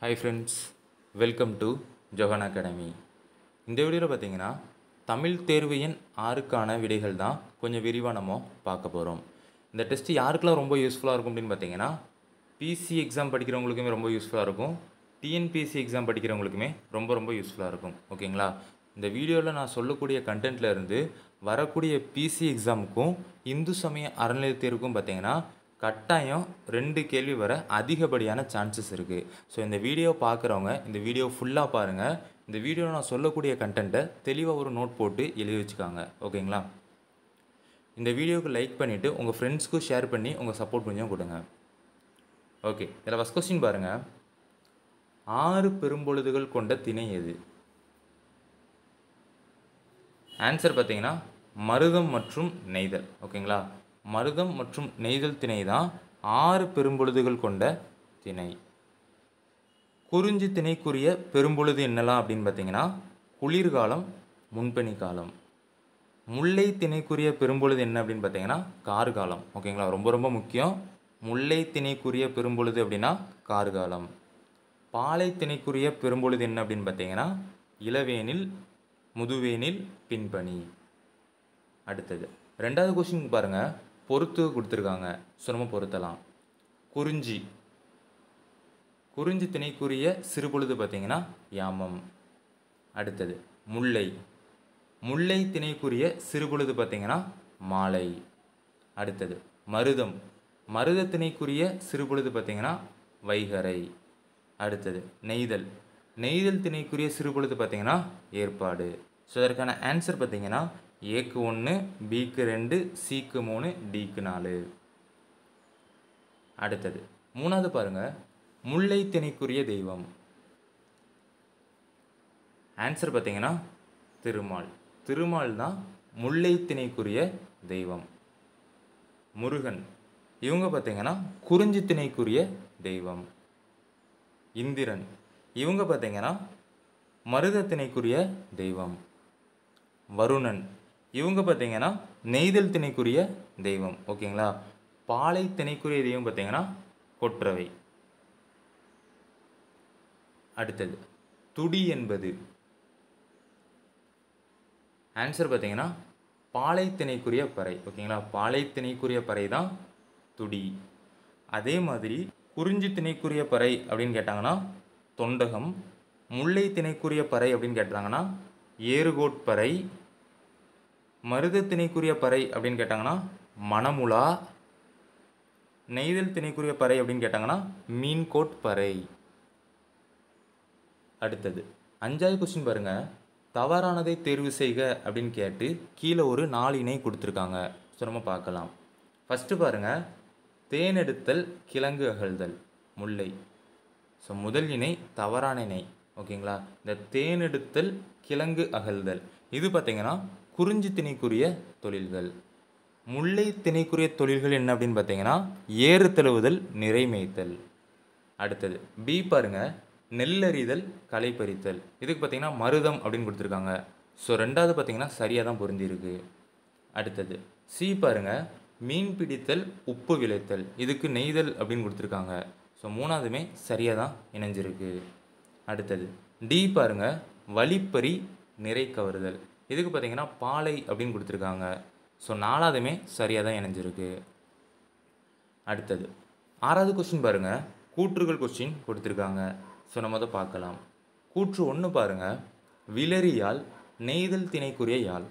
hi friends welcome to Johan academy இந்த வீடியோவில் பார்த்தீங்கன்னா தமிழ் தேர்வு எண் ஆறுக்கான விடைகள் தான் கொஞ்சம் விரிவாக நம்ம பார்க்க போகிறோம் இந்த டெஸ்ட் யாருக்கெல்லாம் ரொம்ப யூஸ்ஃபுல்லாக இருக்கும் அப்படின்னு பார்த்தீங்கன்னா பிசி எக்ஸாம் படிக்கிறவங்களுக்குமே ரொம்ப யூஸ்ஃபுல்லாக இருக்கும் டிஎன்பிசி எக்ஸாம் படிக்கிறவங்களுக்குமே ரொம்ப ரொம்ப யூஸ்ஃபுல்லாக இருக்கும் ஓகேங்களா இந்த வீடியோவில் நான் சொல்லக்கூடிய கண்டென்ட்லேருந்து வரக்கூடிய பிசி எக்ஸாமுக்கும் இந்து சமய அறநிலையத் தேர்வுக்கும் பார்த்தீங்கன்னா கட்டாயம் ரெண்டு கேள்வி வர அதிகப்படியான சான்சஸ் இருக்குது ஸோ இந்த வீடியோ பார்க்குறவங்க இந்த வீடியோ ஃபுல்லாக பாருங்கள் இந்த வீடியோவில் நான் சொல்லக்கூடிய கண்டென்ட்டை தெளிவாக ஒரு நோட் போட்டு எழுதி வச்சுக்காங்க ஓகேங்களா இந்த வீடியோவுக்கு லைக் பண்ணிவிட்டு உங்கள் ஃப்ரெண்ட்ஸ்க்கும் ஷேர் பண்ணி உங்கள் சப்போர்ட் கொஞ்சம் கொடுங்க ஓகே இதில் ஃபஸ்ட் கொஸ்டின் பாருங்கள் ஆறு பெரும்பொழுதுகள் கொண்ட திணை எது ஆன்சர் பார்த்தீங்கன்னா மருதம் மற்றும் நெய்தல் ஓகேங்களா மருதம் மற்றும் நெய்தல் திணை தான் ஆறு பெரும்பொழுதுகள் கொண்ட திணை குறிஞ்சி திணைக்குரிய பெரும்பொழுது என்னலாம் அப்படின்னு பார்த்தீங்கன்னா குளிர்காலம் முன்பனி காலம் முல்லை திணைக்குரிய பெரும்பொழுது என்ன அப்படின்னு பார்த்தீங்கன்னா கார்காலம் ஓகேங்களா ரொம்ப ரொம்ப முக்கியம் முல்லை திணைக்குரிய பெரும்பொழுது அப்படின்னா கார்காலம் பாலை திணைக்குரிய பெரும்பொழுது என்ன அப்படின்னு பார்த்தீங்கன்னா இளவேனில் முதுவேனில் பின்பணி அடுத்தது ரெண்டாவது கொஸ்டின் பாருங்கள் பொறுத்து கொடுத்துருக்காங்க ஸோ நம்ம பொருத்தலாம் குறிஞ்சி குறிஞ்சி திணைக்குரிய சிறு பொழுது பார்த்திங்கன்னா யாமம் அடுத்தது முல்லை முல்லை திணைக்குரிய சிறு பொழுது பார்த்திங்கன்னா மாலை அடுத்தது மருதம் மருத திணைக்குரிய சிறு பொழுது பார்த்திங்கன்னா வைகரை அடுத்தது நெய்தல் நெய்தல் திணைக்குரிய சிறு பொழுது பார்த்திங்கன்னா ஏற்பாடு ஸோ அதற்கான ஆன்சர் பார்த்திங்கன்னா ஏக்கு ஒன்று பிக்கு ரெண்டு சிக்கு மூணு டிக்கு நாலு அடுத்தது மூணாவது பாருங்கள் முல்லை திணைக்குரிய தெய்வம் ஆன்சர் பார்த்தீங்கன்னா திருமால் திருமால் தான் முல்லை திணைக்குரிய தெய்வம் முருகன் இவங்க பார்த்தீங்கன்னா குறிஞ்சி திணைக்குரிய தெய்வம் இந்திரன் இவங்க பார்த்தீங்கன்னா மருதத்திணைக்குரிய தெய்வம் வருணன் இவங்க பார்த்திங்கன்னா நெய்தல் திணைக்குரிய தெய்வம் ஓகேங்களா பாலை திணைக்குரிய தெய்வம் பார்த்திங்கன்னா கொற்றவை அடுத்தது துடி என்பது ஆன்சர் பார்த்திங்கன்னா பாலைத்திணைக்குரிய பறை ஓகேங்களா பாலைத்திணைக்குரிய பறை தான் துடி அதே மாதிரி குறிஞ்சி திணைக்குரிய பறை அப்படின்னு கேட்டாங்கன்னா தொண்டகம் முல்லை திணைக்குரிய பறை அப்படின்னு கேட்டாங்கன்னா ஏறுகோட்பறை மருது திணைக்குரிய பறை அப்படின்னு கேட்டாங்கன்னா மணமுலா நெய்தல் திணைக்குரிய பறை அப்படின்னு கேட்டாங்கன்னா மீன்கோட் பறை அடுத்தது அஞ்சாவது கொஸ்டின் பாருங்கள் தவறானதை தேர்வு செய்க அப்படின்னு கேட்டு கீழே ஒரு நாலு இணை கொடுத்துருக்காங்க ஸோ பார்க்கலாம் ஃபஸ்ட்டு பாருங்க தேனெடுத்தல் கிழங்கு அகழ்தல் முல்லை ஸோ முதல் இணை தவறான இணை ஓகேங்களா இந்த தேனெடுத்தல் கிழங்கு அகழ்தல் இது பார்த்திங்கன்னா குறிஞ்சி திணைக்குரிய தொழில்கள் முல்லை திணைக்குரிய தொழில்கள் என்ன அப்படின்னு பார்த்தீங்கன்னா ஏறு தழுவுதல் நிறைமேய்த்தல் அடுத்தது பி பாருங்க நெல்லறிதல் களைப்பறித்தல் இதுக்கு பார்த்திங்கன்னா மருதம் அப்படின்னு கொடுத்துருக்காங்க ஸோ ரெண்டாவது பார்த்திங்கன்னா சரியாக தான் பொருந்திருக்கு அடுத்தது சி பாருங்க மீன் பிடித்தல் உப்பு விளைத்தல் இதுக்கு நெய்தல் அப்படின்னு கொடுத்துருக்காங்க ஸோ மூணாவதுமே சரியாக தான் இணைஞ்சிருக்கு அடுத்தது டி பாருங்கள் வழிப்பறி நிறை கவருதல் இதுக்கு பார்த்திங்கன்னா பாலை அப்படின்னு கொடுத்துருக்காங்க ஸோ நாலாவதுமே சரியாக தான் இணைஞ்சிருக்கு அடுத்தது ஆறாவது கொஸ்டின் பாருங்கள் கூற்றுகள் கொஸ்டின் கொடுத்துருக்காங்க ஸோ நம்ம அதை பார்க்கலாம் கூற்று ஒன்று பாருங்கள் விலறியால் நெய்தல் திணைக்குரிய யாழ்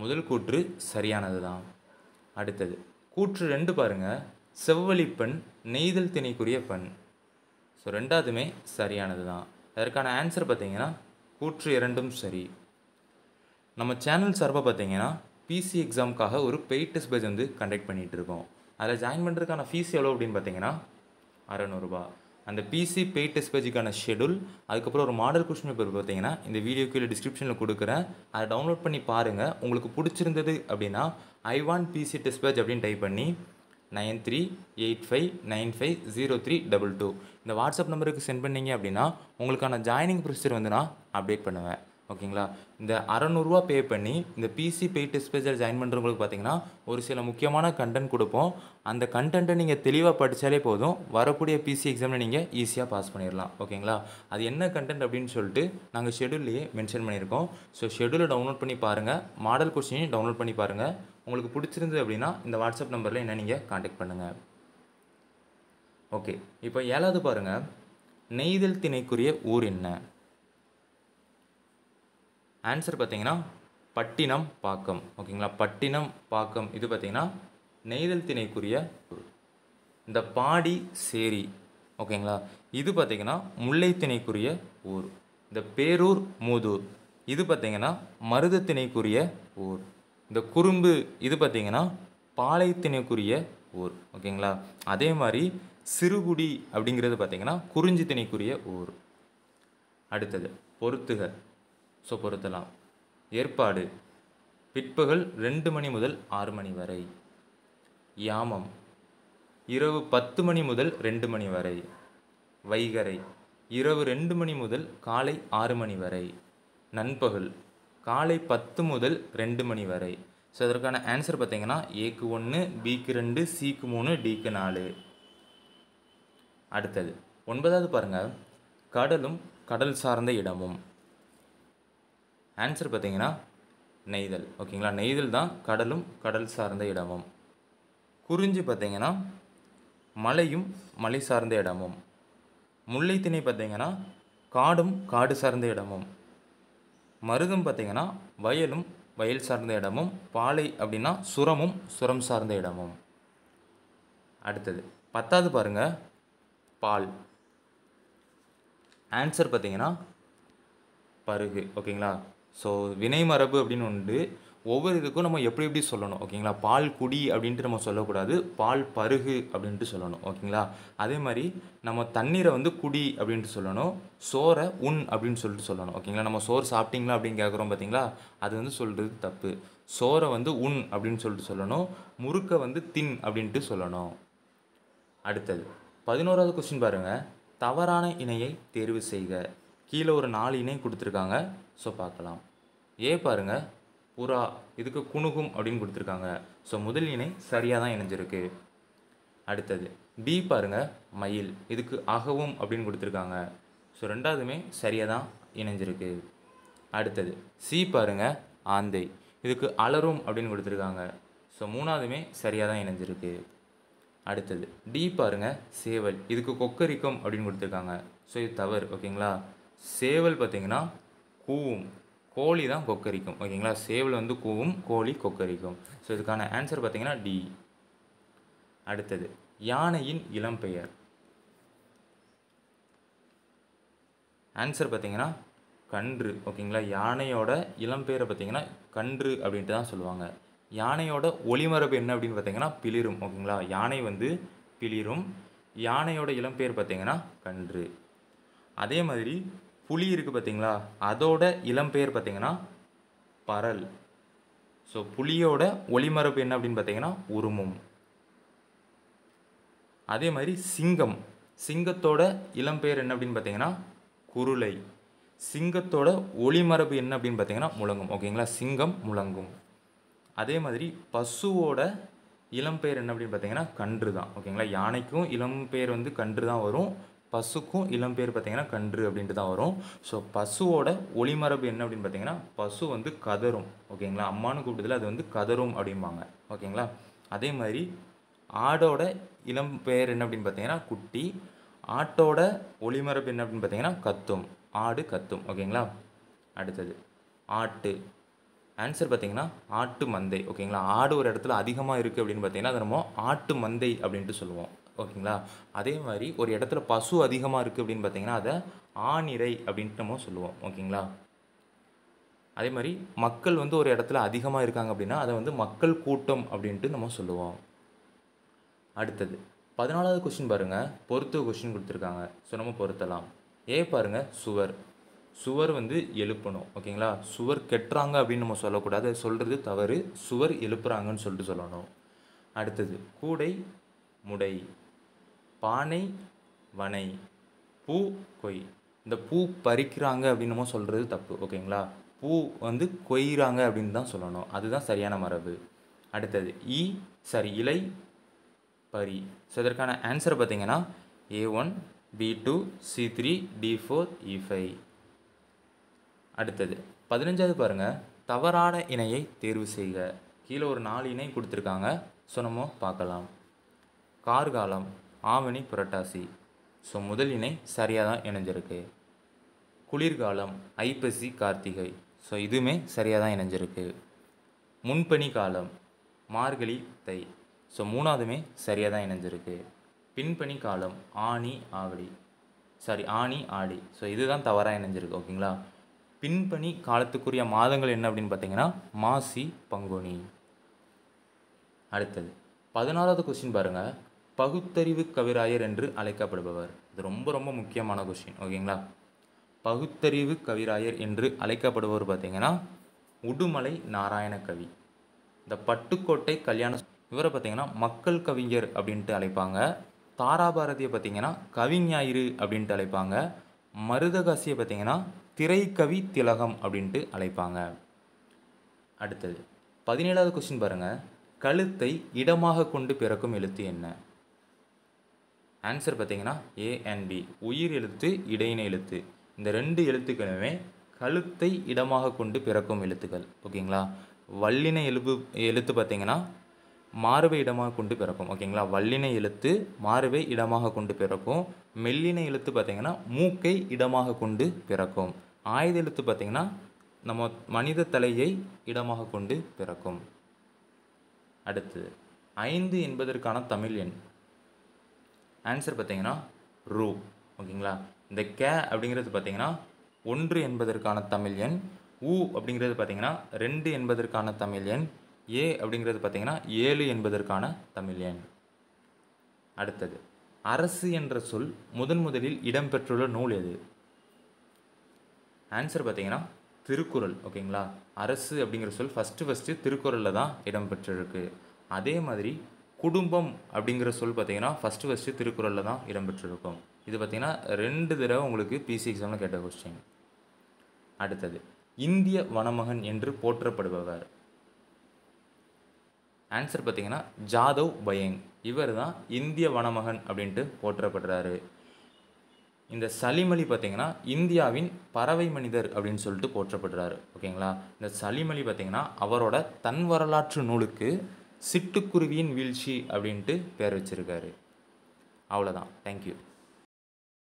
முதல் கூற்று சரியானது தான் அடுத்தது கூற்று ரெண்டு பாருங்கள் செவ்வழி பெண் நெய்தல் திணைக்குரிய பெண் ஸோ ரெண்டாவதுமே சரியானது தான் அதற்கான ஆன்சர் பார்த்திங்கன்னா கூற்று இரண்டும் சரி நம்ம சேனல் சார்பாக பார்த்தீங்கன்னா பிசி எக்ஸாமுக்காக ஒரு பெய்ட் டெஸ்ட் பேஜ் வந்து கண்டக்ட் இருக்கோம் அதில் ஜாயின் பண்ணுறதுக்கான ஃபீஸ் எவ்வளோ அப்படின்னு பார்த்தீங்கன்னா அறநூறுபா அந்த பிசி பெய்ட் டெஸ்ட் பேஜுக்கான ஷெடியூல் அதுக்கப்புறம் ஒரு மாடல் கொஸ்டின் பேப்பர் பார்த்தீங்கன்னா இந்த வீடியோ கீழே டிஸ்கிரிப்ஷனில் கொடுக்குறேன் அதை டவுன்லோட் பண்ணி பாருங்கள் உங்களுக்கு பிடிச்சிருந்தது அப்படின்னா I want PC test page அப்படின்னு டைப் பண்ணி nine three eight five nine five zero three double two இந்த வாட்ஸ்அப் நம்பருக்கு சென்ட் பண்ணிங்க அப்படின்னா உங்களுக்கான ஜாயினிங் ப்ரொசீஜர் வந்து நான் அப்டேட் பண்ணுவேன் ஓகேங்களா இந்த அறநூறுரூவா பே பண்ணி இந்த பிசி பெய் டெஸ்ட் பேஜில் ஜாயின் பண்ணுறவங்களுக்கு பார்த்தீங்கன்னா ஒரு சில முக்கியமான கண்டென்ட் கொடுப்போம் அந்த கண்டென்ட்டை நீங்கள் தெளிவாக படித்தாலே போதும் வரக்கூடிய பிசி எக்ஸாமில் நீங்கள் ஈஸியாக பாஸ் பண்ணிடலாம் ஓகேங்களா அது என்ன கண்டென்ட் அப்படின்னு சொல்லிட்டு நாங்கள் ஷெடியூல்லையே மென்ஷன் பண்ணியிருக்கோம் ஸோ ஷெடியூலை டவுன்லோட் பண்ணி பாருங்கள் மாடல் கொஸ்டினையும் டவுன்லோட் பண்ணி பாருங்கள் உங்களுக்கு பிடிச்சிருந்தது அப்படின்னா இந்த வாட்ஸ்அப் நம்பரில் என்ன நீங்கள் காண்டாக்ட் பண்ணுங்கள் ஓகே இப்போ ஏழாவது பாருங்கள் நெய்தல் திணைக்குரிய ஊர் என்ன ஆன்சர் பார்த்திங்கன்னா பட்டினம் பாக்கம் ஓகேங்களா பட்டினம் பாக்கம் இது பார்த்திங்கன்னா நெய்தல் திணைக்குரிய இந்த பாடி சேரி ஓகேங்களா இது பார்த்திங்கன்னா முல்லை திணைக்குரிய ஊர் இந்த பேரூர் மூதூர் இது பார்த்திங்கன்னா மருதத்திணைக்குரிய ஊர் இந்த குறும்பு இது பார்த்திங்கன்னா பாலைத்திணைக்குரிய ஊர் ஓகேங்களா அதே மாதிரி சிறுகுடி அப்படிங்கிறது பார்த்தீங்கன்னா குறிஞ்சி திணைக்குரிய ஊர் அடுத்தது பொறுத்துக ஸோ பொருத்தலாம் ஏற்பாடு பிற்பகல் ரெண்டு மணி முதல் ஆறு மணி வரை யாமம் இரவு பத்து மணி முதல் ரெண்டு மணி வரை வைகரை இரவு ரெண்டு மணி முதல் காலை ஆறு மணி வரை நண்பகல் காலை பத்து முதல் ரெண்டு மணி வரை ஸோ அதற்கான ஆன்சர் பார்த்தீங்கன்னா ஏக்கு ஒன்று பிக்கு ரெண்டு சிக்கு மூணு டிக்கு நாலு அடுத்தது ஒன்பதாவது பாருங்கள் கடலும் கடல் சார்ந்த இடமும் ஆன்சர் பார்த்தீங்கன்னா நெய்தல் ஓகேங்களா நெய்தல் தான் கடலும் கடல் சார்ந்த இடமும் குறிஞ்சி பார்த்தீங்கன்னா மலையும் மலை சார்ந்த இடமும் முல்லைத்திணை பார்த்தீங்கன்னா காடும் காடு சார்ந்த இடமும் மருதம் பார்த்திங்கன்னா வயலும் வயல் சார்ந்த இடமும் பாலை அப்படின்னா சுரமும் சுரம் சார்ந்த இடமும் அடுத்தது பத்தாவது பாருங்கள் பால் ஆன்சர் பார்த்திங்கன்னா பருகு ஓகேங்களா ஸோ வினைமரபு அப்படின்னு உண்டு ஒவ்வொரு இதுக்கும் நம்ம எப்படி எப்படி சொல்லணும் ஓகேங்களா பால் குடி அப்படின்ட்டு நம்ம சொல்லக்கூடாது பால் பருகு அப்படின்ட்டு சொல்லணும் ஓகேங்களா அதே மாதிரி நம்ம தண்ணீரை வந்து குடி அப்படின்ட்டு சொல்லணும் சோரை உண் அப்படின்னு சொல்லிட்டு சொல்லணும் ஓகேங்களா நம்ம சோறு சாப்பிட்டீங்களா அப்படின்னு கேட்குறோம் பார்த்தீங்களா அது வந்து சொல்கிறது தப்பு சோரை வந்து உண் அப்படின்னு சொல்லிட்டு சொல்லணும் முறுக்கை வந்து தின் அப்படின்ட்டு சொல்லணும் அடுத்தது பதினோராவது கொஸ்டின் பாருங்கள் தவறான இணையை தேர்வு செய்க கீழே ஒரு நாலு இணை கொடுத்துருக்காங்க ஸோ பார்க்கலாம் ஏ பாருங்கள் புறா இதுக்கு குணுகும் அப்படின்னு கொடுத்துருக்காங்க ஸோ முதல் இணை சரியாக தான் இணைஞ்சிருக்கு அடுத்தது பி பாருங்கள் மயில் இதுக்கு அகவும் அப்படின்னு கொடுத்துருக்காங்க ஸோ ரெண்டாவதுமே சரியாக தான் இணைஞ்சிருக்கு அடுத்தது சி பாருங்கள் ஆந்தை இதுக்கு அலரும் அப்படின்னு கொடுத்துருக்காங்க ஸோ மூணாவதுமே சரியாக தான் இணைஞ்சிருக்கு அடுத்தது டி பாருங்கள் சேவல் இதுக்கு கொக்கரிக்கும் அப்படின்னு கொடுத்துருக்காங்க ஸோ இது தவறு ஓகேங்களா சேவல் பார்த்திங்கன்னா கூவும் கோழி தான் கொக்கரிக்கும் ஓகேங்களா சேவல் வந்து கூவும் கோழி கொக்கரிக்கும் ஸோ இதுக்கான ஆன்சர் பார்த்திங்கன்னா டி அடுத்தது யானையின் இளம்பெயர் ஆன்சர் பார்த்திங்கன்னா கன்று ஓகேங்களா யானையோட இளம்பெயரை பார்த்திங்கன்னா கன்று அப்படின்ட்டு தான் சொல்லுவாங்க யானையோட ஒளிமரபு என்ன அப்படின்னு பார்த்திங்கன்னா பிளிரும் ஓகேங்களா யானை வந்து பிளிரும் யானையோட இளம்பெயர் பார்த்திங்கன்னா கன்று அதே மாதிரி புலி இருக்குது பார்த்தீங்களா அதோட இளம் பெயர் பார்த்தீங்கன்னா பரல் ஸோ புலியோட ஒளிமரபு என்ன அப்படின்னு பார்த்தீங்கன்னா உருமம் அதே மாதிரி சிங்கம் சிங்கத்தோட இளம் பெயர் என்ன அப்படின்னு பார்த்தீங்கன்னா குருளை சிங்கத்தோட ஒளிமரபு என்ன அப்படின்னு பார்த்தீங்கன்னா முழங்கும் ஓகேங்களா சிங்கம் முழங்கும் அதே மாதிரி பசுவோட இளம்பெயர் என்ன அப்படின்னு பார்த்தீங்கன்னா கன்று தான் ஓகேங்களா யானைக்கும் இளம்பெயர் வந்து கன்று தான் வரும் பசுக்கும் இளம்பேர் பார்த்திங்கன்னா கன்று அப்படின்ட்டு தான் வரும் ஸோ பசுவோட ஒளிமரபு என்ன அப்படின்னு பார்த்தீங்கன்னா பசு வந்து கதரும் ஓகேங்களா அம்மானு கூப்பிட்டதில் அது வந்து கதரும் அப்படிம்பாங்க ஓகேங்களா அதே மாதிரி ஆடோட இளம் பெயர் என்ன அப்படின்னு பார்த்தீங்கன்னா குட்டி ஆட்டோட ஒளிமரபு என்ன அப்படின்னு பார்த்தீங்கன்னா கத்தும் ஆடு கத்தும் ஓகேங்களா அடுத்தது ஆட்டு ஆன்சர் பார்த்திங்கன்னா ஆட்டு மந்தை ஓகேங்களா ஆடு ஒரு இடத்துல அதிகமாக இருக்குது அப்படின்னு பார்த்தீங்கன்னா அது நம்ம ஆட்டு மந்தை அப்படின்ட்டு சொல்லுவோம் ஓகேங்களா அதே மாதிரி ஒரு இடத்துல பசு அதிகமாக இருக்குது அப்படின்னு பார்த்தீங்கன்னா அதை ஆணிரை அப்படின்ட்டு நம்ம சொல்லுவோம் ஓகேங்களா அதே மாதிரி மக்கள் வந்து ஒரு இடத்துல அதிகமாக இருக்காங்க அப்படின்னா அதை வந்து மக்கள் கூட்டம் அப்படின்ட்டு நம்ம சொல்லுவோம் அடுத்தது பதினாலாவது கொஷின் பாருங்கள் பொறுத்து கொஷின் கொடுத்துருக்காங்க ஸோ நம்ம பொருத்தலாம் ஏ பாருங்கள் சுவர் சுவர் வந்து எழுப்பணும் ஓகேங்களா சுவர் கெட்டுறாங்க அப்படின்னு நம்ம சொல்லக்கூடாது அதை சொல்கிறது தவறு சுவர் எழுப்புறாங்கன்னு சொல்லிட்டு சொல்லணும் அடுத்தது கூடை முடை பானை வனை பூ கொய் இந்த பூ பறிக்கிறாங்க அப்படின்னமோ சொல்கிறது தப்பு ஓகேங்களா பூ வந்து கொய்கிறாங்க அப்படின்னு தான் சொல்லணும் அதுதான் சரியான மரபு அடுத்தது இ சரி இலை பரி ஸோ இதற்கான ஆன்சர் பார்த்திங்கன்னா A one B two C three D four E five அடுத்தது பதினஞ்சாவது பாருங்கள் தவறான இணையை தேர்வு செய்க கீழே ஒரு நாலு இணை கொடுத்துருக்காங்க ஸோ நம்ம பார்க்கலாம் கார்காலம் ஆவணி புரட்டாசி ஸோ முதல் இணை சரியாக தான் இணைஞ்சிருக்கு குளிர்காலம் ஐப்பசி கார்த்திகை ஸோ இதுவுமே சரியாக தான் இணைஞ்சிருக்கு முன்பனி காலம் மார்கழி தை ஸோ மூணாவதுமே சரியாக தான் இணைஞ்சிருக்கு பின்பனி காலம் ஆணி ஆவடி சாரி ஆணி ஆடி ஸோ இதுதான் தவறாக இணைஞ்சிருக்கு ஓகேங்களா பின்பணி காலத்துக்குரிய மாதங்கள் என்ன அப்படின்னு பார்த்தீங்கன்னா மாசி பங்குனி அடுத்தது பதினாறாவது கொஸ்டின் பாருங்கள் பகுத்தறிவு கவிராயர் என்று அழைக்கப்படுபவர் இது ரொம்ப ரொம்ப முக்கியமான கொஸ்டின் ஓகேங்களா பகுத்தறிவு கவிராயர் என்று அழைக்கப்படுபவர் பார்த்தீங்கன்னா உடுமலை நாராயண கவி இந்த பட்டுக்கோட்டை கல்யாண இவரை பார்த்தீங்கன்னா மக்கள் கவிஞர் அப்படின்ட்டு அழைப்பாங்க தாராபாரதியை பார்த்தீங்கன்னா கவிஞாயிறு அப்படின்ட்டு அழைப்பாங்க மருதகாசியை பார்த்திங்கன்னா திரைக்கவி திலகம் அப்படின்ட்டு அழைப்பாங்க அடுத்தது பதினேழாவது கொஸ்டின் பாருங்கள் கழுத்தை இடமாக கொண்டு பிறக்கும் எழுத்து என்ன ஆன்சர் பார்த்திங்கன்னா ஏ அண்ட் பி உயிர் எழுத்து இடையின எழுத்து இந்த ரெண்டு எழுத்துக்களுமே கழுத்தை இடமாக கொண்டு பிறக்கும் எழுத்துக்கள் ஓகேங்களா வல்லின எழுப்பு எழுத்து பார்த்திங்கன்னா மாறுவை இடமாக கொண்டு பிறக்கும் ஓகேங்களா வல்லினை எழுத்து மாறுவை இடமாக கொண்டு பிறக்கும் மெல்லினை எழுத்து பார்த்திங்கன்னா மூக்கை இடமாக கொண்டு பிறக்கும் ஆயுத எழுத்து பார்த்திங்கன்னா நம்ம மனித தலையை இடமாக கொண்டு பிறக்கும் அடுத்து ஐந்து என்பதற்கான தமிழ் எண் ஆன்சர் பார்த்திங்கன்னா ரூ ஓகேங்களா இந்த கே அப்படிங்கிறது பார்த்திங்கன்னா ஒன்று என்பதற்கான தமிழ் எண் ஊ அப்படிங்கிறது பார்த்திங்கன்னா ரெண்டு என்பதற்கான தமிழ் எண் ஏ அப்படிங்கிறது பார்த்திங்கன்னா ஏழு என்பதற்கான தமிழ் எண் அடுத்தது அரசு என்ற சொல் முதன் முதலில் இடம்பெற்றுள்ள நூல் எது ஆன்சர் பார்த்திங்கன்னா திருக்குறள் ஓகேங்களா அரசு அப்படிங்கிற சொல் ஃபஸ்ட்டு ஃபஸ்ட்டு திருக்குறளில் தான் இடம்பெற்றிருக்கு அதே மாதிரி குடும்பம் அப்படிங்கிற சொல் பார்த்தீங்கன்னா ஃபஸ்ட்டு ஃபஸ்ட்டு திருக்குறளில் தான் இடம்பெற்றிருக்கும் இது பார்த்திங்கன்னா ரெண்டு தடவை உங்களுக்கு பிசி எக்ஸாமில் கேட்ட கொஸ்டின் அடுத்தது இந்திய வனமகன் என்று போற்றப்படுபவர் ஆன்சர் பார்த்திங்கன்னா ஜாதவ் பயங் இவர் தான் இந்திய வனமகன் அப்படின்ட்டு போற்றப்படுறாரு இந்த சளிமலி பார்த்திங்கன்னா இந்தியாவின் பறவை மனிதர் அப்படின்னு சொல்லிட்டு போற்றப்படுறாரு ஓகேங்களா இந்த சளிமலி பார்த்திங்கன்னா அவரோட தன் வரலாற்று நூலுக்கு சிட்டுக்குருவியின் வீழ்ச்சி அப்படின்ட்டு பேர் வச்சுருக்காரு அவ்வளோதான் தேங்க்யூ